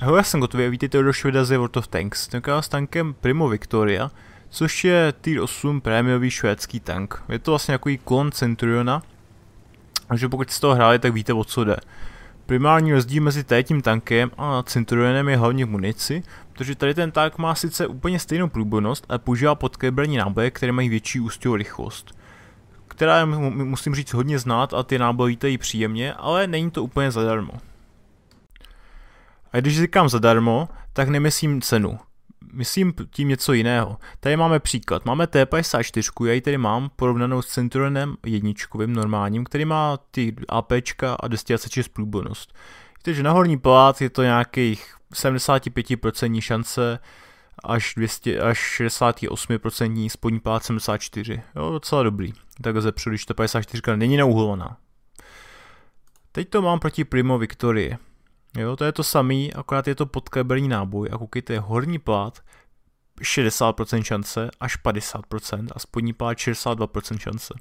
Ahoj, já jsem gotový, vítejte do Šveda z World of Tanks, Tenka s tankem Primo Victoria, což je tier 8 prémiový švédský tank. Je to vlastně takový klon Centuriona, takže pokud jste toho hráli, tak víte o co jde. Primární rozdíl mezi tím tankem a Centurionem je hlavně v munici, protože tady ten tank má sice úplně stejnou průbojnost, ale používá podkebrní náboje, které mají větší ústěvou rychlost která je, musím říct, hodně znát a ty náboje vítají příjemně, ale není to úplně zadarmo když říkám zadarmo, tak nemyslím cenu. Myslím tím něco jiného. Tady máme příklad. Máme T54, já ji tady mám porovnanou s Centurionem jedničkovým normálním, který má ty APčka a 226 průbornost. Víte, že na horní palác je to nějakých 75% šance až, 200, až 68%, spodní palác 74. Jo, docela dobrý. Tak zepředu, když ta 54 není nauhovaná. Teď to mám proti Primo Victorie. Jo, to je to samý, akorát je to podkabelní náboj a koukejte, je horní plát 60% šance až 50% a spodní plát 62% šance.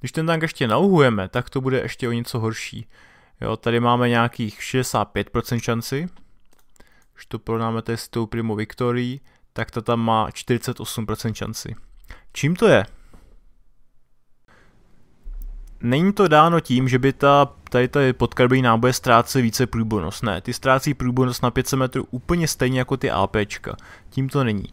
Když ten tank ještě nauhujeme, tak to bude ještě o něco horší. Jo, tady máme nějakých 65% šanci. Když to porovnáme s tou Primo Victory, tak ta tam má 48% šanci. Čím to je? Není to dáno tím, že by ta tady ty podkarbení náboje ztrácí více průbojnost. Ne, ty ztrácí průbojnost na 500 metrů úplně stejně jako ty APčka. Tím to není.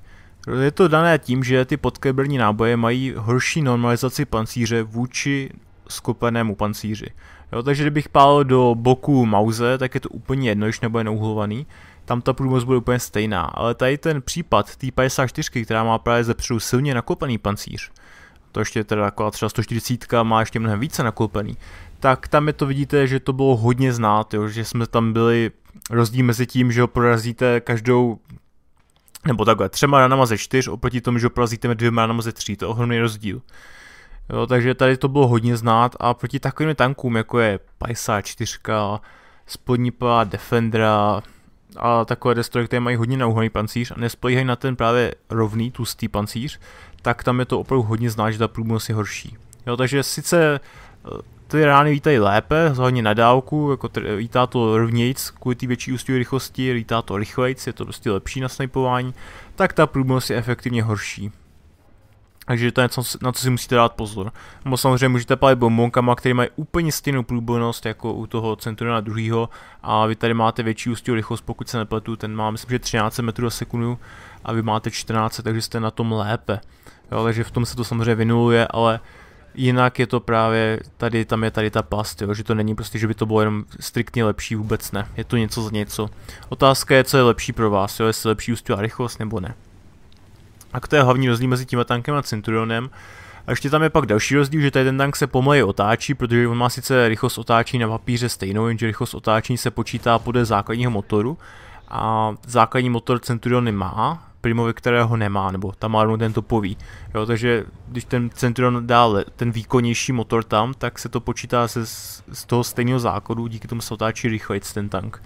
Je to dané tím, že ty podkeberní náboje mají horší normalizaci pancíře vůči skopenému pancíři. Jo, takže kdybych pál do boku mauze, tak je to úplně jedno, když nebude neuhlovaný. Tam ta průmoc bude úplně stejná, ale tady ten případ té 54, která má právě zepředu silně nakopaný pancíř, to ještě teda taková třeba 140 má ještě mnohem více naklopený, tak tam je to vidíte, že to bylo hodně znát, jo, že jsme tam byli rozdíl mezi tím, že ho prorazíte každou nebo takhle, třema ranama ze čtyř, oproti tomu, že ho prorazíte dvěma ranama ze tří, to je ohromný rozdíl. Jo, takže tady to bylo hodně znát a proti takovým tankům, jako je 54, spodní pala Defendera a takové destroje, které mají hodně nauhaný pancíř a nespolíhají na ten právě rovný, tlustý pancíř, tak tam je to opravdu hodně znát, že ta průmnost je horší. Jo, takže sice ty rány vítají lépe, hlavně na dálku, jako tr- lítá to rovnějc kvůli té větší ústí rychlosti, lítá to rychlejc, je to prostě lepší na snipování, tak ta průměrnost je efektivně horší. Takže to je něco, na co si musíte dát pozor. Nebo samozřejmě můžete palit bombonkama, které mají úplně stejnou průbojnost jako u toho na druhého a vy tady máte větší ústí rychlost, pokud se nepletu, ten má myslím, že 13 metrů za sekundu a vy máte 14, takže jste na tom lépe. Jo, takže v tom se to samozřejmě vynuluje, ale Jinak je to právě, tady tam je tady ta past, jo, že to není prostě, že by to bylo jenom striktně lepší, vůbec ne. Je to něco za něco. Otázka je, co je lepší pro vás, jo, jestli lepší ústí rychlost nebo ne. A to je hlavní rozdíl mezi tím tankem a Centurionem. A ještě tam je pak další rozdíl, že tady ten tank se pomaleji otáčí, protože on má sice rychlost otáčení na papíře stejnou, jenže rychlost otáčení se počítá podle základního motoru. A základní motor Centurion nemá, Primovi, kterého nemá, nebo tam má jenom ten topový. Jo, takže když ten Centurion dá ten výkonnější motor tam, tak se to počítá se z, z toho stejného základu, díky tomu se otáčí rychleji ten tank.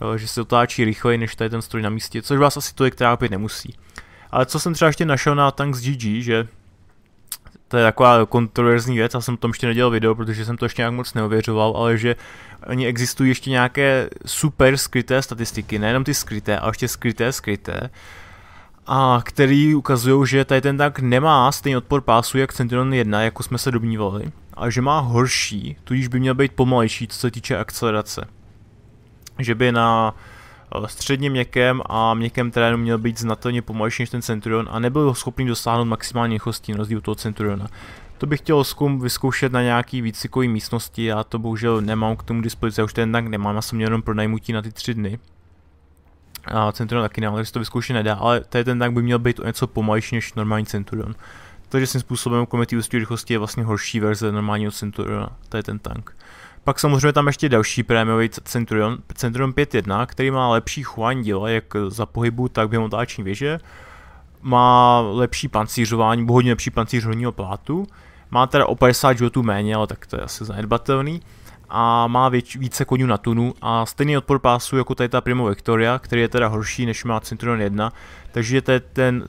Jo, že se otáčí rychleji, než tady ten stroj na místě, což vás asi to je, která opět nemusí. Ale co jsem třeba ještě našel na tank z GG, že to je taková kontroverzní věc, já jsem o tom ještě nedělal video, protože jsem to ještě nějak moc neověřoval, ale že oni existují ještě nějaké super skryté statistiky, nejenom ty skryté, ale ještě skryté skryté, a který ukazují, že tady ten nemá stejný odpor pásu jak Centurion 1, jako jsme se domnívali, a že má horší, tudíž by měl být pomalejší, co se týče akcelerace. Že by na eh, středně měkkém a měkkém terénu měl být znatelně pomalejší než ten Centurion a nebyl schopný dosáhnout maximální rychlosti na rozdíl toho Centuriona. To bych chtěl zkum vyzkoušet na nějaký výcvikové místnosti, já to bohužel nemám k tomu dispozici, já už ten tank nemám, já jsem měl jenom pronajmutí na ty tři dny a Centurion taky ne, ale to vyzkoušet nedá, ale tady ten tank by měl být o něco pomalejší než normální Centurion. Takže svým způsobem kometí ústí rychlosti je vlastně horší verze normálního Centuriona, to je ten tank. Pak samozřejmě tam ještě další prémiový Centurion, Centurion 5.1, který má lepší chování díla, jak za pohybu, tak během otáční věže. Má lepší pancířování, hodně lepší pancíř plátu. Má teda o 50 životů méně, ale tak to je asi zanedbatelný a má věč, více koní na tunu a stejný odpor pásu jako tady ta Primo Victoria, který je teda horší než má Centurion 1, takže je ten,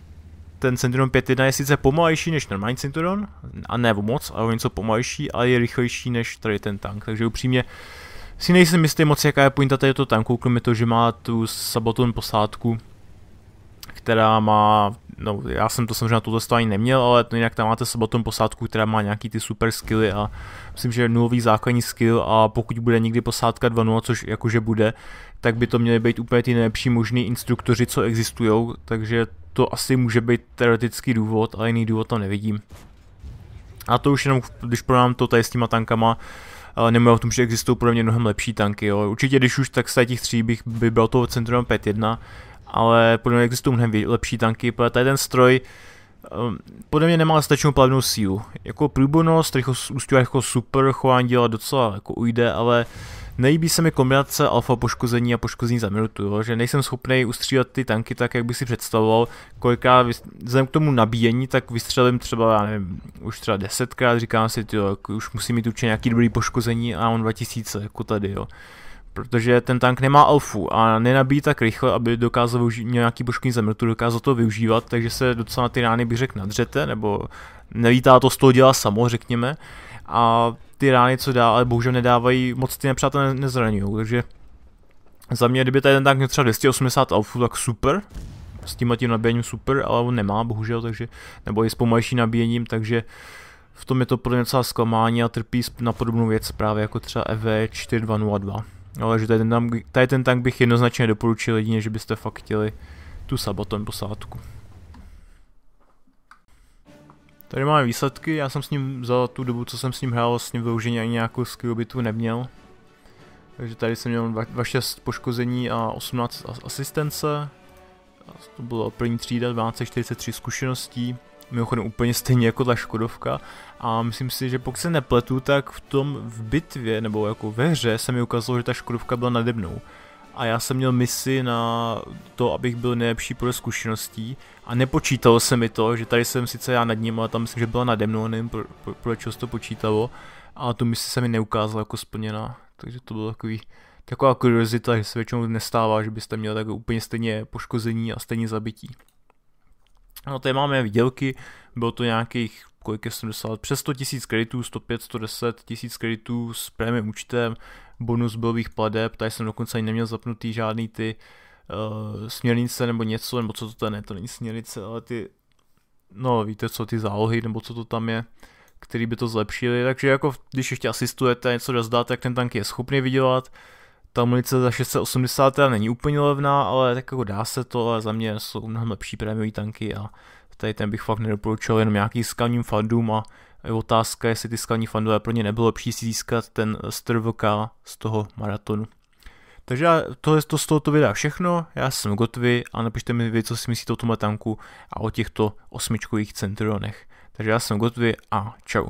ten Centurion 5.1 je sice pomalejší než normální Centurion, a ne moc, ale o něco pomalejší, ale je rychlejší než tady ten tank, takže upřímně si nejsem jistý moc, jaká je pointa tady to tanku, kromě toho, že má tu Sabaton posádku, která má no já jsem to samozřejmě na tuto stavání neměl, ale to jinak tam máte sobotom posádku, která má nějaký ty super skilly a myslím, že nulový základní skill a pokud bude někdy posádka 2.0, což jakože bude, tak by to měly být úplně ty nejlepší možný instruktoři, co existují, takže to asi může být teoretický důvod, ale jiný důvod tam nevidím. A to už jenom, když prodám to tady s těma tankama, eh, nebo o tom, že existují pro mě mnohem lepší tanky. Jo. Určitě, když už tak z těch tří bych by byl toho centrum 5.1, ale podle mě existují mnohem lepší tanky, protože ten stroj ehm, podle mě nemá stačnou plavnou sílu. Jako průbornost, rychlost jako super, chování dělá docela jako ujde, ale nejbí se mi kombinace alfa poškození a poškození za minutu, jo? že nejsem schopný ustřílet ty tanky tak, jak bych si představoval. Kolikrát vzhledem k tomu nabíjení, tak vystřelím třeba, já nevím, už třeba desetkrát, říkám si, jo, jako už musím mít určitě nějaký dobrý poškození a on 2000, jako tady, jo protože ten tank nemá alfu a nenabíjí tak rychle, aby dokázal využít nějaký božský zemrtu, dokázal to využívat, takže se docela ty rány bych řekl nadřete, nebo nevítá to z toho dělá samo, řekněme. A ty rány, co dá, ale bohužel nedávají, moc ty nepřátelé nezraňují, takže za mě, kdyby tady ten tank měl třeba 280 alfu, tak super, s tím a tím nabíjením super, ale on nemá, bohužel, takže, nebo i s pomalejším nabíjením, takže v tom je to pro mě docela zklamání a trpí na podobnou věc právě jako třeba EV 4202 ale že tady ten, tank, tady ten tank bych jednoznačně doporučil jedině, že byste fakt chtěli tu sabaton posádku. Tady máme výsledky, já jsem s ním za tu dobu, co jsem s ním hrál, ním vlastně vyloužení ani nějakou skill bitu neměl. Takže tady jsem měl 26 poškození a 18 asistence. To bylo první třída, 1243 zkušeností mimochodem úplně stejně jako ta Škodovka a myslím si, že pokud se nepletu, tak v tom v bitvě nebo jako ve hře se mi ukázalo, že ta Škodovka byla nade mnou a já jsem měl misi na to, abych byl nejlepší pro zkušeností a nepočítalo se mi to, že tady jsem sice já nad ním, ale tam myslím, že byla nade mnou, nevím pro, pro, to počítalo a tu misi se mi neukázala jako splněná, takže to bylo takový taková kuriozita, že se většinou nestává, že byste měli tak úplně stejně poškození a stejně zabití. No tady máme výdělky, bylo to nějakých kolik je 70, přes 100 tisíc kreditů, 105, 110 tisíc kreditů s prémiem účtem, bonus bylových pladeb, tady jsem dokonce ani neměl zapnutý žádný ty uh, směrnice nebo něco, nebo co to tam ne, to není směrnice, ale ty, no víte co, ty zálohy, nebo co to tam je, který by to zlepšili, takže jako když ještě asistujete, něco rozdáte, tak ten tank je schopný vydělat, ta munice za 680 teda není úplně levná, ale tak jako dá se to, ale za mě jsou mnohem lepší prémiový tanky a tady ten bych fakt nedoporučil jenom nějaký skalním fandům a je otázka, jestli ty skalní fandové pro ně nebylo lepší si získat ten strvoka z toho maratonu. Takže je to z tohoto videa všechno, já jsem Gotvy a napište mi vy, co si myslíte o tomhle tanku a o těchto osmičkových centurionech. Takže já jsem Gotvy a čau.